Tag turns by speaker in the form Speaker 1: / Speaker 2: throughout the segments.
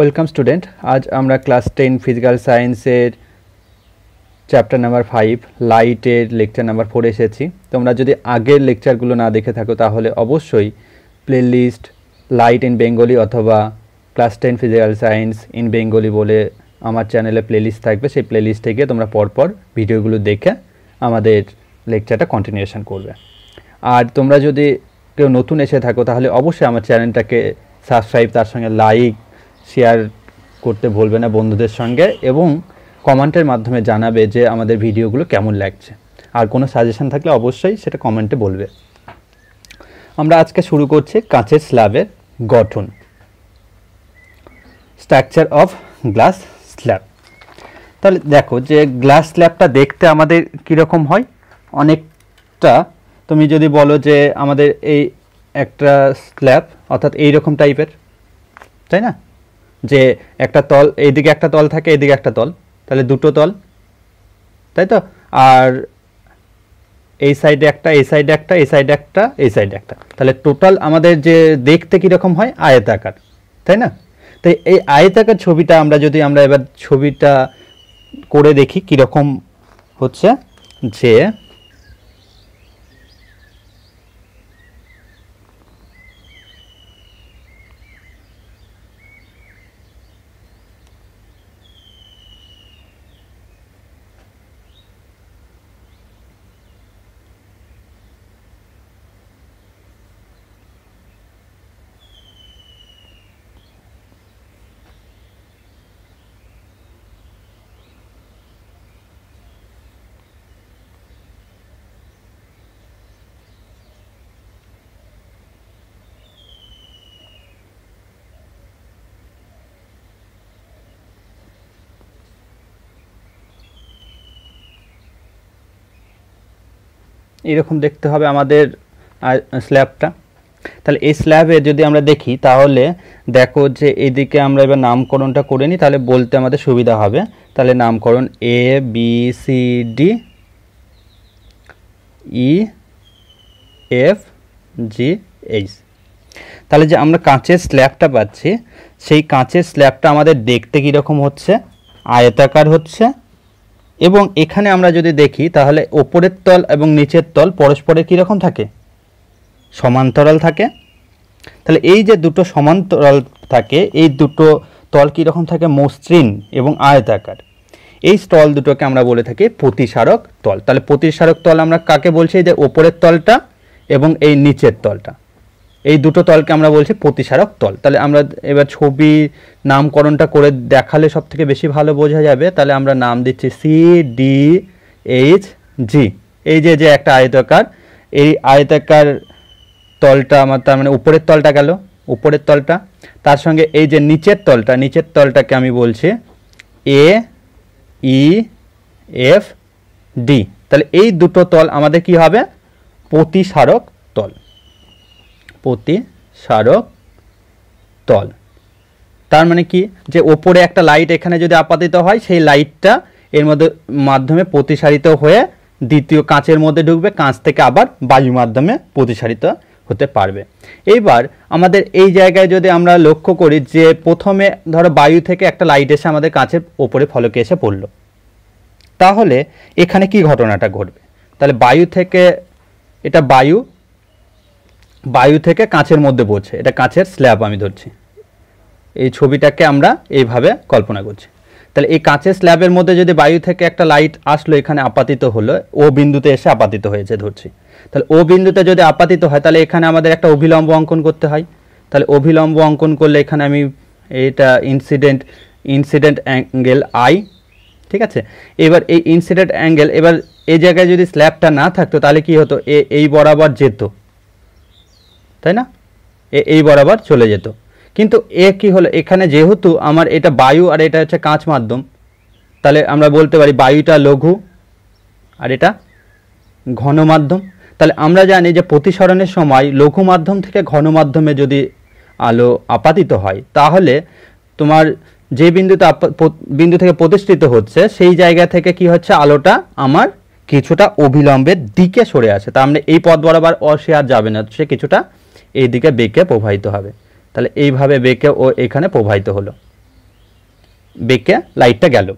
Speaker 1: welcome student আজ আমরা class ten physical সায়েন্সের চ্যাপ্টার নাম্বার ফাইভ লাইটের লেকচার নাম্বার ফোরে এসেছি তোমরা যদি আগের লেকচারগুলো না দেখে থাকো তাহলে অবশ্যই প্লেলিস্ট লাইট ইন বেঙ্গলি অথবা class ten physical science in Bengali বলে আমার চ্যানেলে প্লেলিস্ট থাকবে সেই প্লেলিস্ট থেকে তোমরা পরপর ভিডিওগুলো দেখে আমাদের লেকচারটা কন্টিনিউশন করবে আর তোমরা যদি কেউ নতুন এসে থাকো তাহলে অবশ্যই আমার চ্যানেলটাকে সাবস্ক্রাইব তার সঙ্গে লাইক শেয়ার করতে ভুলবে না বন্ধুদের সঙ্গে এবং কমেন্টের মাধ্যমে জানাবে যে আমাদের ভিডিওগুলো কেমন লাগছে আর কোনো সাজেশান থাকলে অবশ্যই সেটা কমেন্টে বলবে আমরা আজকে শুরু করছি কাঁচের স্ল্যাবের গঠন স্ট্রাকচার অফ গ্লাস স্ল্যাব তাহলে দেখো যে গ্লাস স্ল্যাবটা দেখতে আমাদের কীরকম হয় অনেকটা তুমি যদি বলো যে আমাদের এই একটা স্ল্যাব অর্থাৎ এই রকম টাইপের তাই না যে একটা তল এইদিকে একটা তল থাকে এদিকে একটা তল তাহলে দুটো তল তাই তো আর এই সাইডে একটা এই সাইডে একটা এই সাইডে একটা এই সাইডে একটা তাহলে টোটাল আমাদের যে দেখতে কীরকম হয় আয়তাকার তাই না তাই এই আয়তাকার ছবিটা আমরা যদি আমরা এবার ছবিটা করে দেখি কীরকম হচ্ছে যে এরকম দেখতে হবে আমাদের স্ল্যাবটা তাহলে এই স্ল্যাবে যদি আমরা দেখি তাহলে দেখো যে এদিকে আমরা এবার নামকরণটা করে নিই তাহলে বলতে আমাদের সুবিধা হবে তাহলে নামকরণ A B C D E F G H তাহলে যে আমরা কাঁচের স্ল্যাবটা পাচ্ছি সেই কাঁচের স্ল্যাবটা আমাদের দেখতে কীরকম হচ্ছে আয়তাকার হচ্ছে এবং এখানে আমরা যদি দেখি তাহলে ওপরের তল এবং নিচের তল পরস্পরের কীরকম থাকে সমান্তরাল থাকে তাহলে এই যে দুটো সমান্তরাল থাকে এই দুটো তল কীরকম থাকে মসৃণ এবং আয়তাকার এই তল দুটোকে আমরা বলে থাকি প্রতিসারক তল তাহলে প্রতিসারক তল আমরা কাকে বলছি যে ওপরের তলটা এবং এই নিচের তলটা এই দুটো তলকে আমরা বলছি প্রতিসারক তল তাহলে আমরা এবার ছবি নামকরণটা করে দেখালে সব থেকে বেশি ভালো বোঝা যাবে তাহলে আমরা নাম দিচ্ছি সি ডি এইচ জি এই যে যে একটা আয়তাকার এই আয়তাকার তলটা আমার তার মানে উপরের তলটা গেল উপরের তলটা তার সঙ্গে এই যে নিচের তলটা নিচের তলটাকে আমি বলছি এ ই এফ ডি তাহলে এই দুটো তল আমাদের কি হবে প্রতিসারক তল প্রতিসারক তল তার মানে কি যে ওপরে একটা লাইট এখানে যদি আপাতিত হয় সেই লাইটটা এর মধ্যে মাধ্যমে প্রতিসারিত হয়ে দ্বিতীয় কাঁচের মধ্যে ঢুকবে কাঁচ থেকে আবার বায়ু মাধ্যমে প্রতিসারিত হতে পারবে এইবার আমাদের এই জায়গায় যদি আমরা লক্ষ্য করি যে প্রথমে ধরো বায়ু থেকে একটা লাইট এসে আমাদের কাঁচের ওপরে ফলকে এসে পড়ল তাহলে এখানে কি ঘটনাটা ঘটবে তাহলে বায়ু থেকে এটা বায়ু বায়ু থেকে কাঁচের মধ্যে পড়ছে এটা কাঁচের স্ল্যাব আমি ধরছি এই ছবিটাকে আমরা এইভাবে কল্পনা করছি তাহলে এই কাঁচের স্ল্যাবের মধ্যে যদি বায়ু থেকে একটা লাইট আসলো এখানে আপাতিত হলো ও বিন্দুতে এসে আপাতিত হয়েছে ধরছি তাহলে ও বিন্দুতে যদি আপাতিত হয় তাহলে এখানে আমাদের একটা অভিলম্ব অঙ্কন করতে হয় তাহলে অভিলম্ব অঙ্কন করলে এখানে আমি এটা ইনসিডেন্ট ইনসিডেন্ট অ্যাঙ্গেল আই ঠিক আছে এবার এই ইনসিডেন্ট অ্যাঙ্গেল এবার এই জায়গায় যদি স্ল্যাবটা না থাকতো তাহলে কি হতো এ এই বরাবর যেত তাই না এই বরাবর চলে যেত কিন্তু এ কি হলো এখানে যেহেতু আমার এটা বায়ু আর এটা হচ্ছে কাঁচ মাধ্যম তাহলে আমরা বলতে পারি বায়ুটা লঘু আর এটা ঘন মাধ্যম তাহলে আমরা জানি যে প্রতিসরণের সময় লঘু মাধ্যম থেকে ঘন মাধ্যমে যদি আলো আপাতিত হয় তাহলে তোমার যে বিন্দুতে বিন্দু থেকে প্রতিষ্ঠিত হচ্ছে সেই জায়গা থেকে কি হচ্ছে আলোটা আমার কিছুটা অবিলম্বের দিকে সরে আসে তার মানে এই পথ বরাবর অ সে আর যাবে না সে কিছুটা এইদিকে বেকে প্রবাহিত হবে তাহলে এইভাবে বেকে ও এখানে প্রবাহিত হলো বেকে লাইটটা গেল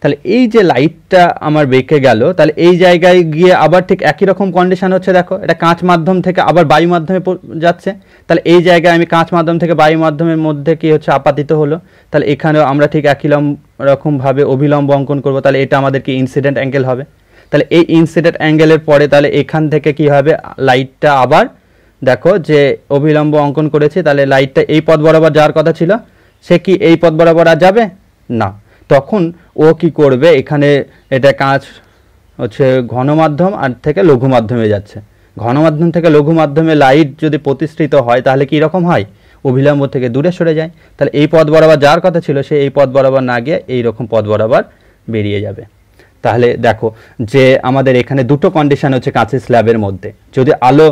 Speaker 1: তাহলে এই যে লাইটটা আমার বেকে গেল তাহলে এই জায়গায় গিয়ে আবার ঠিক একই রকম কন্ডিশন হচ্ছে দেখো এটা কাঁচ মাধ্যম থেকে আবার বায়ু মাধ্যমে যাচ্ছে তাহলে এই জায়গায় আমি কাঁচ মাধ্যম থেকে বায়ু মাধ্যমের মধ্যে কি হচ্ছে আপাতিত হলো তাহলে এখানেও আমরা ঠিক একই রকমভাবে অভিলম্ব অঙ্কন করব তাহলে এটা আমাদেরকে ইনসিডেন্ট অ্যাঙ্গেল হবে তাহলে এই ইনসিডেন্ট অ্যাঙ্গেলের পরে তাহলে এখান থেকে কি হবে লাইটটা আবার দেখো যে অবিলম্ব অঙ্কন করেছি তাহলে লাইটটা এই পথ বরাবর যাওয়ার কথা ছিল সে কি এই পথ বরাবর আর যাবে না তখন ও কি করবে এখানে এটা কাঁচ হচ্ছে ঘন মাধ্যম আর থেকে লঘু মাধ্যমে যাচ্ছে ঘন মাধ্যম থেকে লঘু মাধ্যমে লাইট যদি প্রতিষ্ঠিত হয় তাহলে কি রকম হয় অভিলম্ব থেকে দূরে সরে যায় তাহলে এই পথ বরাবর যাওয়ার কথা ছিল সে এই পথ বরাবর না গিয়ে এই রকম পথ বরাবর বেরিয়ে যাবে তাহলে দেখো যে আমাদের এখানে দুটো কন্ডিশন হচ্ছে কাঁচের স্ল্যাবের মধ্যে যদি আলো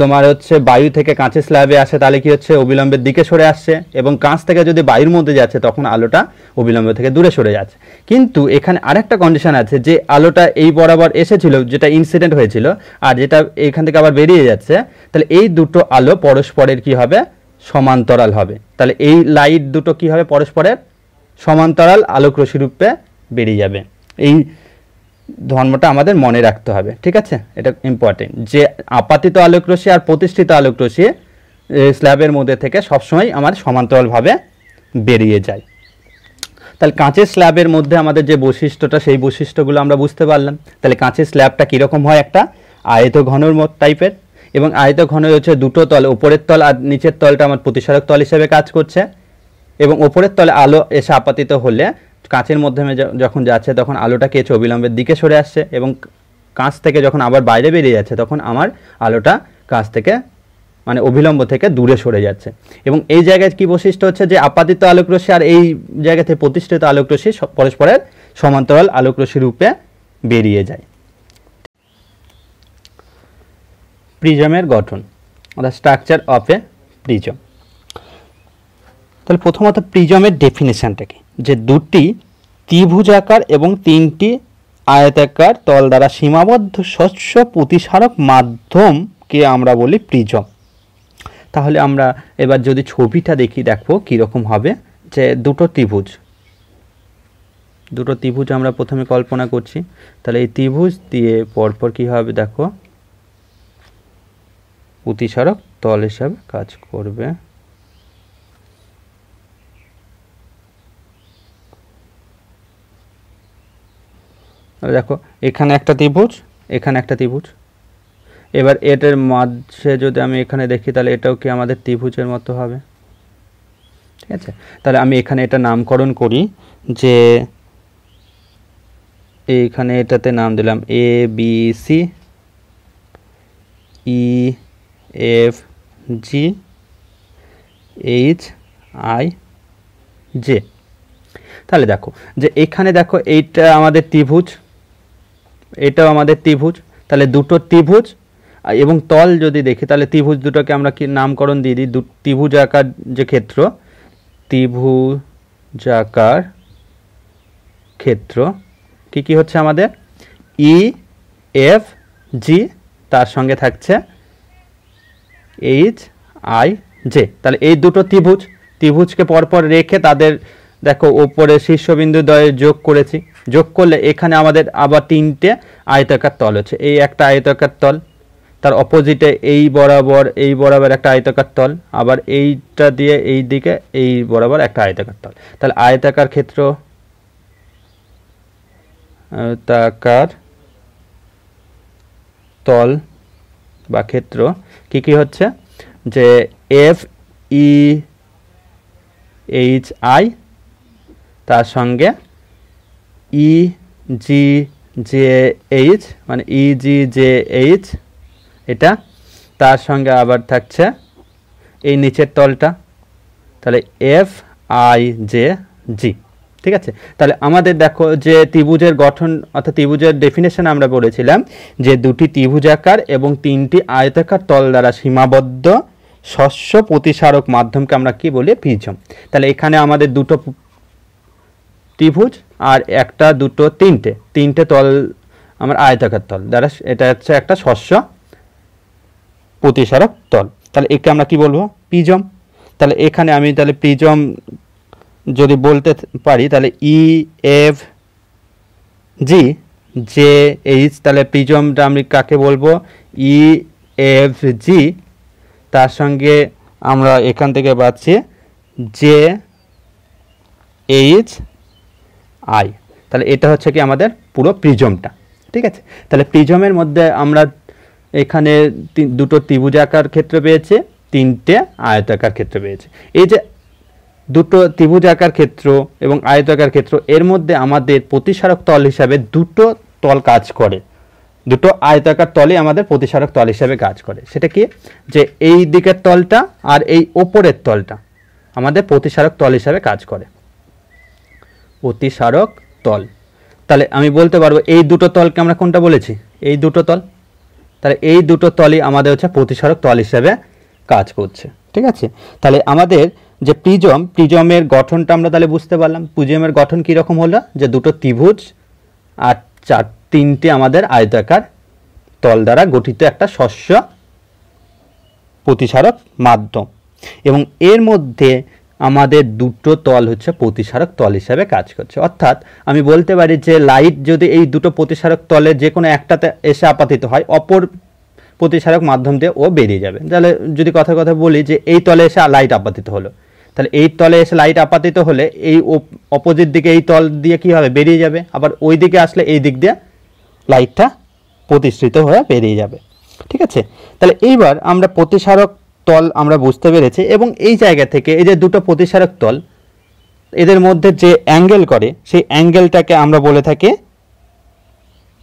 Speaker 1: তোমার হচ্ছে বায়ু থেকে কাঁচের স্ল্যাবে আসে তাহলে কি হচ্ছে অবিলম্বের দিকে সরে আসছে এবং কাঁচ থেকে যদি বায়ুর মধ্যে যাচ্ছে তখন আলোটা অবিলম্ব থেকে দূরে সরে যাচ্ছে কিন্তু এখানে আরেকটা কন্ডিশন আছে যে আলোটা এই বরাবর এসেছিল যেটা ইনসিডেন্ট হয়েছিল আর যেটা এখান থেকে আবার বেরিয়ে যাচ্ছে তাহলে এই দুটো আলো পরস্পরের কি হবে সমান্তরাল হবে তাহলে এই লাইট দুটো কি হবে পরস্পরের সমান্তরাল আলোক রূপে বেরিয়ে যাবে এই ধর্মটা আমাদের মনে রাখতে হবে ঠিক আছে এটা ইম্পর্টেন্ট যে আপাতিত আলোক আর প্রতিষ্ঠিত আলোক স্ল্যাবের মধ্যে থেকে সবসময় আমার সমান্তরালভাবে বেরিয়ে যায় তাহলে কাঁচের স্ল্যাবের মধ্যে আমাদের যে বৈশিষ্ট্যটা সেই বৈশিষ্ট্যগুলো আমরা বুঝতে পারলাম তাহলে কাঁচের স্ল্যাবটা কীরকম হয় একটা আয়ত ঘনর মত টাইপের এবং আয়ত ঘন হচ্ছে দুটো তল ওপরের তল আর নিচের তলটা আমার প্রতিসারক তল হিসেবে কাজ করছে এবং ওপরের তলে আলো এসে আপাতিত হলে কাঁচের মাধ্যমে যখন যাচ্ছে তখন আলোটা কেঁচো অবিলম্বের দিকে সরে আসছে এবং কাঁচ থেকে যখন আবার বাইরে বেরিয়ে যাচ্ছে তখন আমার আলোটা কাঁচ থেকে মানে অবিলম্ব থেকে দূরে সরে যাচ্ছে এবং এই জায়গায় কি বৈশিষ্ট্য হচ্ছে যে আপাতিত আলোকরশ্মি আর এই জায়গাতে প্রতিষ্ঠিত আলোকরশ্মি পরস্পরের সমান্তরাল আলোকরশ্মি রূপে বেরিয়ে যায় প্রিজমের গঠন অর্থাৎ স্ট্রাকচার অফ এ প্রিজম তাহলে প্রথমত প্রিজমের ডেফিনেশানটা কি যে দুটি ত্রিভুজাকার এবং তিনটি আয়তাকার তল দ্বারা সীমাবদ্ধ স্বচ্ছ প্রতিসারক মাধ্যমকে আমরা বলি প্রিজম তাহলে আমরা এবার যদি ছবিটা দেখি দেখবো কীরকম হবে যে দুটো ত্রিভুজ দুটো ত্রিভুজ আমরা প্রথমে কল্পনা করছি তাহলে এই ত্রিভুজ দিয়ে পরপর কী হবে দেখো প্রতিসারক তল হিসাবে কাজ করবে দেখো এখানে একটা ত্রিভুজ এখানে একটা ত্রিভুজ এবার এটার মাঝে যদি আমি এখানে দেখি তাহলে এটাও কি আমাদের ত্রিভুজের মতো হবে ঠিক আছে তাহলে আমি এখানে এটা নামকরণ করি যে এইখানে এটাতে নাম দিলাম A B C E F G H I J তাহলে দেখো যে এখানে দেখো এইটা আমাদের ত্রিভুজ এটাও আমাদের ত্রিভুজ তাহলে দুটো ত্রিভুজ এবং তল যদি দেখি তাহলে ত্রিভুজ দুটোকে আমরা কি নামকরণ দিয়ে দিই ত্রিভুজ আকার যে ক্ষেত্র ত্রিভুজাকার ক্ষেত্র কি কি হচ্ছে আমাদের ই এফ জি তার সঙ্গে থাকছে এইচ আই জে তাহলে এই দুটো ত্রিভুজ ত্রিভুজকে পরপর রেখে তাদের দেখো ওপরে শীর্ষবিন্দু দ্বয়ে যোগ করেছি যোগ করলে এখানে আমাদের আবার তিনটে আয়তাকার তল হচ্ছে এই একটা আয়তাকার তল তার অপোজিটে এই বরাবর এই বরাবর একটা আয়তাকার তল আবার এইটা দিয়ে এই দিকে এই বরাবর একটা আয়তাকার তল তাহলে আয়তাকার ক্ষেত্র আয়তাকার তল বা ক্ষেত্র কি কি হচ্ছে যে এফ ই এইচ আই তার সঙ্গে ই জি জে এইচ মানে ই জি জে এইচ এটা তার সঙ্গে আবার থাকছে এই নিচের তলটা তাহলে এফ আই জে জি ঠিক আছে তাহলে আমাদের দেখো যে ত্রিভুজের গঠন অর্থাৎ ত্রিভুজের ডেফিনেশন আমরা বলেছিলাম যে দুটি ত্রিভুজাকার এবং তিনটি আয়তাকার তল দ্বারা সীমাবদ্ধ শস্য প্রতিসারক মাধ্যমকে আমরা কি বলি ফিজম তাহলে এখানে আমাদের দুটো ত্রিভুজ আর একটা দুটো তিনটে তিনটে তল আমার আয়তাকার তল দ্বারা এটা হচ্ছে একটা শস্য প্রতিসারক তল তাহলে একে আমরা কি বলবো প্রিজম তাহলে এখানে আমি তাহলে প্রিজম যদি বলতে পারি তাহলে E F G J H তাহলে প্রিজমটা আমি কাকে বলবো ই এফ জি তার সঙ্গে আমরা এখান থেকে পাচ্ছি জে এইচ আই তাহলে এটা হচ্ছে কি আমাদের পুরো প্রিজমটা ঠিক আছে তাহলে প্রিজমের মধ্যে আমরা এখানে দুটো ত্রিভুজাকার ক্ষেত্র পেয়েছে তিনটে আয়তাকার ক্ষেত্র পেয়েছে এই যে দুটো ত্রিভুজাকার ক্ষেত্র এবং আয়তাকার ক্ষেত্র এর মধ্যে আমাদের প্রতিসারক তল হিসাবে দুটো তল কাজ করে দুটো আয়তাকার তলে আমাদের প্রতিসারক তল হিসাবে কাজ করে সেটা কি যে এই দিকের তলটা আর এই ওপরের তলটা আমাদের প্রতিসারক তল হিসাবে কাজ করে অতিসারক তল তাহলে আমি বলতে পারবো এই দুটো তলকে আমরা কোনটা বলেছি এই দুটো তল তাহলে এই দুটো তলই আমাদের হচ্ছে প্রতিসারক তল হিসেবে কাজ করছে ঠিক আছে তাহলে আমাদের যে প্রিজম প্রিজমের গঠনটা আমরা তাহলে বুঝতে পারলাম প্রিজমের গঠন কীরকম হলো যে দুটো ত্রিভুজ আর চার তিনটি আমাদের আয়তাকার তল দ্বারা গঠিত একটা শস্য প্রতিসারক মাধ্যম এবং এর মধ্যে আমাদের দুটো তল হচ্ছে প্রতিসারক তল হিসাবে কাজ করছে অর্থাৎ আমি বলতে পারি যে লাইট যদি এই দুটো প্রতিসারক তলে যে কোনো একটাতে এসে আপাতিত হয় অপর প্রতিসারক মাধ্যম দিয়ে ও বেরিয়ে যাবে তাহলে যদি কথা কথা বলি যে এই তলে এসে লাইট আপাতিত হলো তাহলে এই তলে এসে লাইট আপাতিত হলে এই অপোজিট দিকে এই তল দিয়ে কী হবে বেরিয়ে যাবে আবার ওই দিকে আসলে এই দিক দিয়ে লাইটটা প্রতিষ্ঠিত হয়ে বেরিয়ে যাবে ঠিক আছে তাহলে এইবার আমরা প্রতিসারক তল আমরা বুঝতে পেরেছি এবং এই জায়গা থেকে এই যে দুটো প্রতিসারক তল এদের মধ্যে যে অ্যাঙ্গেল করে সেই অ্যাঙ্গেলটাকে আমরা বলে থাকি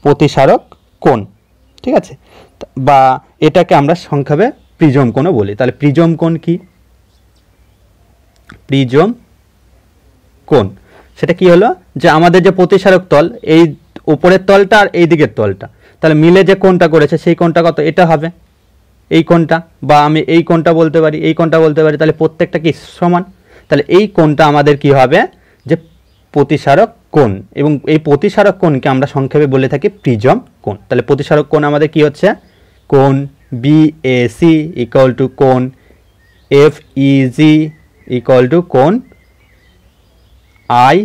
Speaker 1: প্রতিসারক কোণ ঠিক আছে বা এটাকে আমরা সংক্ষেপে প্রিজম কোনও বলি তাহলে প্রিজম কোণ কি প্রিজম কোণ সেটা কি হলো যে আমাদের যে প্রতিসারক তল এই উপরের তলটা আর এই দিকের তলটা তাহলে মিলে যে কোণটা করেছে সেই কোণটা কত এটা হবে এই কোণটা বা আমি এই কোণটা বলতে পারি এই কোণটা বলতে পারি তাহলে প্রত্যেকটা কি সমান তাহলে এই কোণটা আমাদের কি হবে যে প্রতিসারক কোণ এবং এই প্রতিসারক কোণকে আমরা সংক্ষেপে বলে থাকি প্রিজম কোণ তাহলে প্রতিসারক কোণ আমাদের কি হচ্ছে কোণ সি ইকুয়াল টু কোণ এফ ইজি ইকুয়াল টু কোণ আই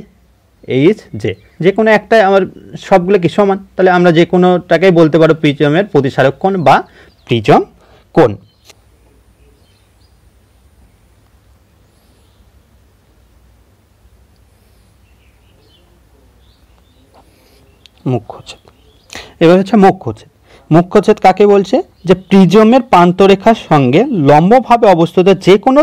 Speaker 1: এইচ জে যে কোনো একটাই আমার সবগুলো কি সমান তাহলে আমরা যে কোনোটাকেই বলতে পারো প্রিজমের প্রতিসারক কোণ বা প্রিজম কোণ মুখ্যচ্ছেদ এবার হচ্ছে মুখ্যচ্ছেদ মুখ্যচ্ছেদ কাকে বলছে যে প্রিজমের প্রান্তরেখার সঙ্গে লম্বভাবে অবস্থিত যে কোনো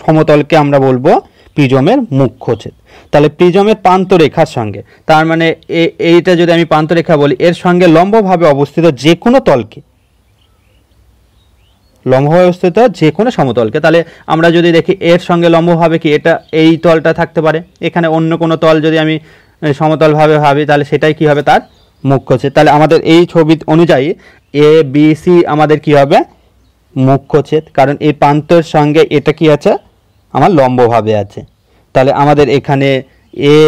Speaker 1: সমতলকে আমরা বলবো প্রিজমের মুখ্যচ্ছেদ তাহলে প্রিজমের প্রান্তরেখার সঙ্গে তার মানে এইটা যদি আমি প্রান্তরেখা বলি এর সঙ্গে লম্বভাবে অবস্থিত যে কোনো তলকে লম্বভাবে অবস্থিত যে কোনো সমতলকে তাহলে আমরা যদি দেখি এর সঙ্গে লম্বভাবে কি এটা এই তলটা থাকতে পারে এখানে অন্য কোনো তল যদি আমি সমতলভাবে ভাবি তাহলে সেটাই কি হবে তার মুখ্য হচ্ছে তাহলে আমাদের এই ছবি অনুযায়ী এ বি সি আমাদের কি হবে মুখ্যচ্ছেদ কারণ এই প্রান্তের সঙ্গে এটা কি আছে আমার লম্বভাবে আছে তাহলে আমাদের এখানে এ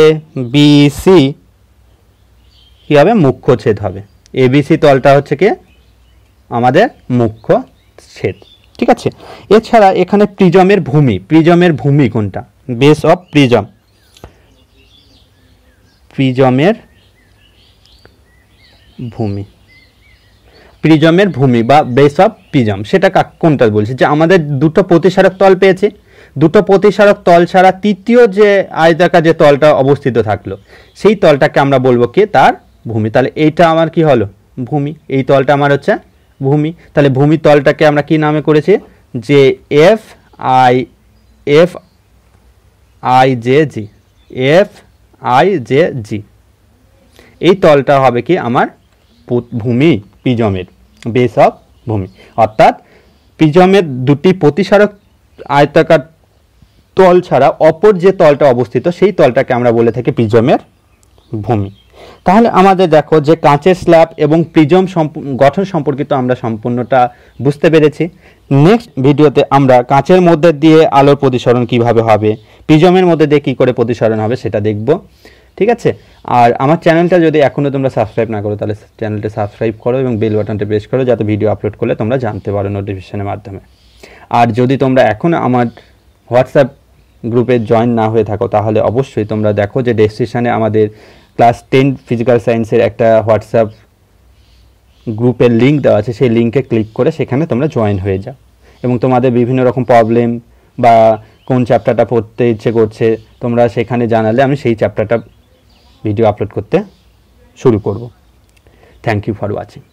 Speaker 1: বি সি কী হবে মুখ্যচ্ছেদ হবে এবিসি তলটা হচ্ছে কি আমাদের মুখ্য ছেদ ঠিক আছে এছাড়া এখানে প্রিজমের ভূমি প্রিজমের ভূমি কোনটা বেস অফ প্রিজম প্রিজমের ভূমি প্রিজমের ভূমি বা বেস অফ প্রিজম সেটা কোনটা বলছি যে আমাদের দুটো প্রতিসারক তল পেয়েছে দুটো প্রতিসারক তল ছাড়া তৃতীয় যে আয়তাকার যে তলটা অবস্থিত থাকলো সেই তলটাকে আমরা বলবো কে তার ভূমি তাহলে এইটা আমার কি হলো ভূমি এই তলটা আমার হচ্ছে ভূমি তাহলে ভূমি তলটাকে আমরা কি নামে করেছি যে F I F I J G F I J G এই তলটা হবে কি আমার ভূমি পিজমের বেস অফ ভূমি অর্থাৎ পিজমের দুটি প্রতিসারক আয়তাকার তল ছাড়া অপর যে তলটা অবস্থিত সেই তলটাকে আমরা বলে থাকি পিজমের ভূমি তাহলে আমাদের দেখো যে কাঁচের স্ল্যাব এবং প্রিজম গঠন সম্পর্কিত আমরা সম্পূর্ণটা বুঝতে পেরেছি নেক্সট ভিডিওতে আমরা কাঁচের মধ্যে দিয়ে আলোর প্রতিসরণ কিভাবে হবে প্রিজমের মধ্যে দিয়ে কী করে প্রতিসরণ হবে সেটা দেখব ঠিক আছে আর আমার চ্যানেলটা যদি এখনও তোমরা সাবস্ক্রাইব না করো তাহলে চ্যানেলটা সাবস্ক্রাইব করো এবং বেল বাটনটা প্রেস করো যাতে ভিডিও আপলোড করলে তোমরা জানতে পারো নোটিফিকেশনের মাধ্যমে আর যদি তোমরা এখনও আমার হোয়াটসঅ্যাপ গ্রুপে জয়েন না হয়ে থাকো তাহলে অবশ্যই তোমরা দেখো যে ডেসক্রিপশানে আমাদের ক্লাস টেন ফিজিক্যাল সায়েন্সের একটা হোয়াটসঅ্যাপ গ্রুপের লিঙ্ক দেওয়া আছে সেই লিঙ্কে ক্লিক করে সেখানে তোমরা জয়েন হয়ে যাও এবং তোমাদের বিভিন্ন রকম প্রবলেম বা কোন চ্যাপ্টারটা পড়তে ইচ্ছে করছে তোমরা সেখানে জানালে আমি সেই চ্যাপ্টারটা ভিডিও আপলোড করতে শুরু করব থ্যাংক ইউ ফর ওয়াচিং